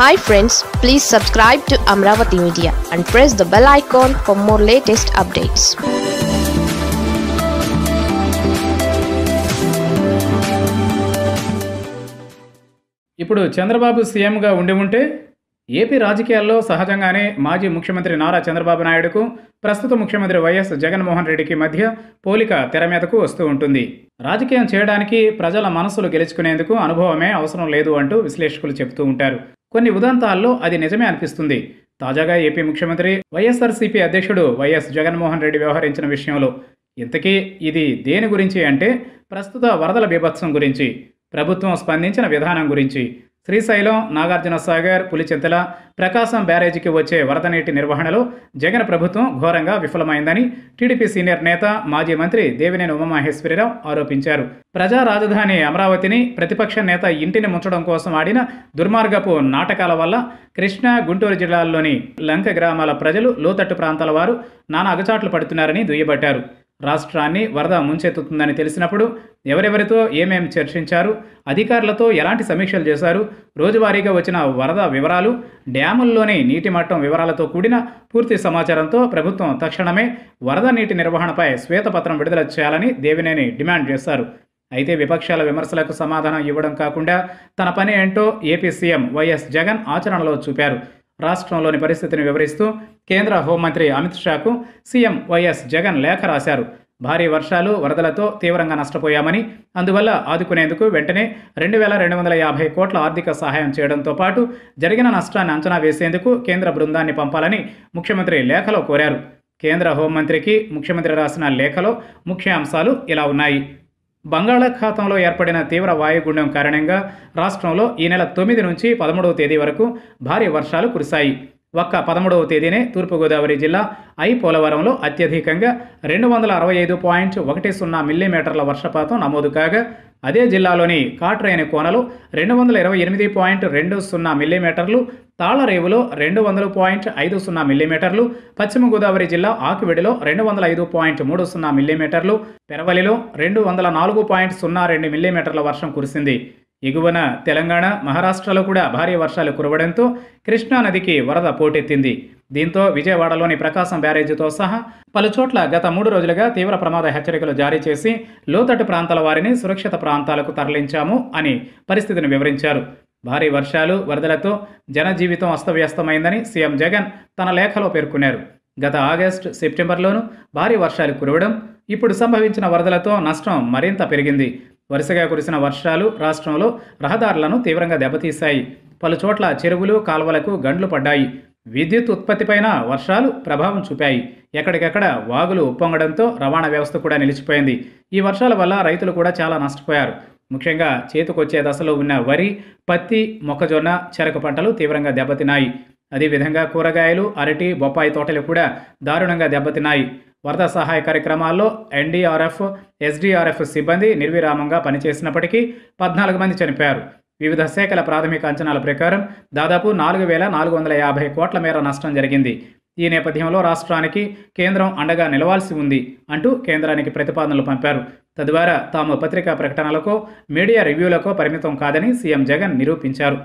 hi friends please subscribe to Amaravati media and press the bell icon for more latest updates ఇప్పుడు చంద్రబాబు సీఎంగా ఉండి ఉంటే AP రాజకీయాల్లో సహజంగానే మాజీ ముఖ్యమంత్రి నారా చంద్రబాబు నాయుడుకు ప్రస్తుత ముఖ్యమంత్రి వైఎస్ జగన్మోహన్ రెడ్డికి మధ్య పోలిక తెర మీదకు వస్తూ ఉంటుంది రాజకీయం చేయడానికి ప్రజల మనసులు గెలుచుకునేందుకు అనుభవమే అవసరం లేదు అంటూ విశ్లేషకులు చెబుతూ ఉంటారు కొన్ని ఉదంతాల్లో అది నిజమే అనిపిస్తుంది తాజాగా ఏపీ ముఖ్యమంత్రి వైఎస్ఆర్సీపీ అధ్యక్షుడు వైఎస్ జగన్మోహన్ రెడ్డి వ్యవహరించిన విషయంలో ఇంతకీ ఇది దేని గురించి అంటే ప్రస్తుత వరదల బీభత్సం గురించి ప్రభుత్వం స్పందించిన విధానం గురించి శ్రీశైలం నాగార్జున సాగర్ పులిచింతల ప్రకాశం బ్యారేజీకి వచ్చే వరద నీటి నిర్వహణలో జగన్ ప్రభుత్వం ఘోరంగా విఫలమైందని టీడీపీ సీనియర్ నేత మాజీ మంత్రి దేవినేని ఉమామహేశ్వరిరావు ఆరోపించారు ప్రజా రాజధాని అమరావతిని ప్రతిపక్ష నేత ఇంటిని ముంచడం కోసం ఆడిన దుర్మార్గపు నాటకాల వల్ల కృష్ణా గుంటూరు జిల్లాల్లోని లంక గ్రామాల ప్రజలు లోతట్టు ప్రాంతాల వారు నానా అగచాట్లు పడుతున్నారని దుయ్యబట్టారు రాష్ట్రాన్ని వరద ముంచెత్తుతుందని తెలిసినప్పుడు ఎవరెవరితో ఏమేం చర్చించారు అధికారులతో ఎలాంటి సమీక్షలు చేశారు రోజువారీగా వచ్చిన వరద వివరాలు డ్యాముల్లోని నీటి మట్టం వివరాలతో కూడిన పూర్తి సమాచారంతో ప్రభుత్వం తక్షణమే వరద నీటి నిర్వహణపై శ్వేతపత్రం విడుదల చేయాలని దేవినేని డిమాండ్ చేశారు అయితే విపక్షాల విమర్శలకు సమాధానం ఇవ్వడం కాకుండా తన పని ఏంటో ఏపీ సీఎం వైఎస్ జగన్ ఆచరణలో చూపారు రాష్ట్రంలోని పరిస్థితిని వివరిస్తూ కేంద్ర హోంమంత్రి అమిత్ షాకు సీఎం వైఎస్ జగన్ లేఖ రాశారు భారీ వర్షాలు వరదలతో తీవ్రంగా నష్టపోయామని అందువల్ల ఆదుకునేందుకు వెంటనే రెండు వేల రెండు వందల యాభై కోట్ల ఆర్థిక సహాయం చేయడంతో పాటు జరిగిన నష్టాన్ని అంచనా వేసేందుకు కేంద్ర బృందాన్ని పంపాలని ముఖ్యమంత్రి లేఖలో కోరారు కేంద్ర హోంమంత్రికి ముఖ్యమంత్రి రాసిన లేఖలో ముఖ్యాంశాలు ఇలా ఉన్నాయి బంగాళాఖాతంలో ఏర్పడిన తీవ్ర వాయుగుండం కారణంగా రాష్ట్రంలో ఈ నెల తొమ్మిది నుంచి పదమూడవ తేదీ వరకు భారీ వర్షాలు కురిశాయి ఒక్క పదమూడవ తేదీనే తూర్పుగోదావరి జిల్లా ఐ పోలవరంలో అత్యధికంగా రెండు వందల అరవై ఐదు పాయింట్ ఒకటి సున్నా మిల్లీమీటర్ల వర్షపాతం నమోదు కాగా అదే జిల్లాలోని కాట్రేని కోనలో రెండు వందల ఇరవై ఎనిమిది పాయింట్ రెండు సున్నా మిల్లీమీటర్లు తాళరేవులో రెండు వందల పాయింట్ ఐదు సున్నా మిల్లీమీటర్లు పశ్చిమ గోదావరి జిల్లా ఆకివిడిలో రెండు వందల ఐదు పాయింట్ మూడు సున్నా మిల్లీమీటర్లు పెరవలిలో రెండు వందల నాలుగు పాయింట్ సున్నా రెండు మిల్లీమీటర్ల వర్షం కురిసింది ఎగువన తెలంగాణ మహారాష్ట్రలో కూడా భారీ వర్షాలు కురవడంతో కృష్ణానదికి వరద పోటెత్తింది దీంతో విజయవాడలోని ప్రకాశం బ్యారేజీతో సహా పలుచోట్ల గత మూడు రోజులుగా తీవ్ర ప్రమాద హెచ్చరికలు జారీ చేసి లోతట్టు ప్రాంతాల వారిని సురక్షిత ప్రాంతాలకు తరలించాము అని పరిస్థితిని వివరించారు భారీ వర్షాలు వరదలతో జనజీవితం అస్తవ్యస్తమైందని సీఎం జగన్ తన లేఖలో పేర్కొన్నారు గత ఆగస్టు సెప్టెంబర్లోనూ భారీ వర్షాలు కురవడం ఇప్పుడు సంభవించిన వరదలతో నష్టం మరింత పెరిగింది వరుసగా కురిసిన వర్షాలు రాష్ట్రంలో రహదారులను తీవ్రంగా దెబ్బతీశాయి పలుచోట్ల చెరువులు కాల్వలకు గండ్లు పడ్డాయి విద్యుత్ ఉత్పత్తిపైన వర్షాలు ప్రభావం చూపాయి ఎక్కడికక్కడ వాగులు ఉప్పొంగడంతో రవాణా వ్యవస్థ కూడా నిలిచిపోయింది ఈ వర్షాల వల్ల రైతులు కూడా చాలా నష్టపోయారు ముఖ్యంగా చేతికొచ్చే దశలో ఉన్న వరి పత్తి మొక్కజొన్న చెరకు పంటలు తీవ్రంగా దెబ్బతిన్నాయి అదేవిధంగా కూరగాయలు అరటి బొప్పాయి తోటలు కూడా దారుణంగా దెబ్బతిన్నాయి వరద సహాయ కార్యక్రమాల్లో ఎన్డీఆర్ఎఫ్ ఎస్డీఆర్ఎఫ్ సిబ్బంది నిర్విరామంగా పనిచేసినప్పటికీ పద్నాలుగు మంది చనిపోయారు వివిధ శాఖల ప్రాథమిక అంచనాల ప్రకారం దాదాపు నాలుగు వేల నాలుగు వందల యాభై కోట్ల మేర నష్టం జరిగింది ఈ నేపథ్యంలో రాష్ట్రానికి కేంద్రం అండగా నిలవాల్సి ఉంది అంటూ కేంద్రానికి ప్రతిపాదనలు పంపారు తద్వారా తాము పత్రికా ప్రకటనలకు మీడియా రివ్యూలకు పరిమితం కాదని సీఎం జగన్ నిరూపించారు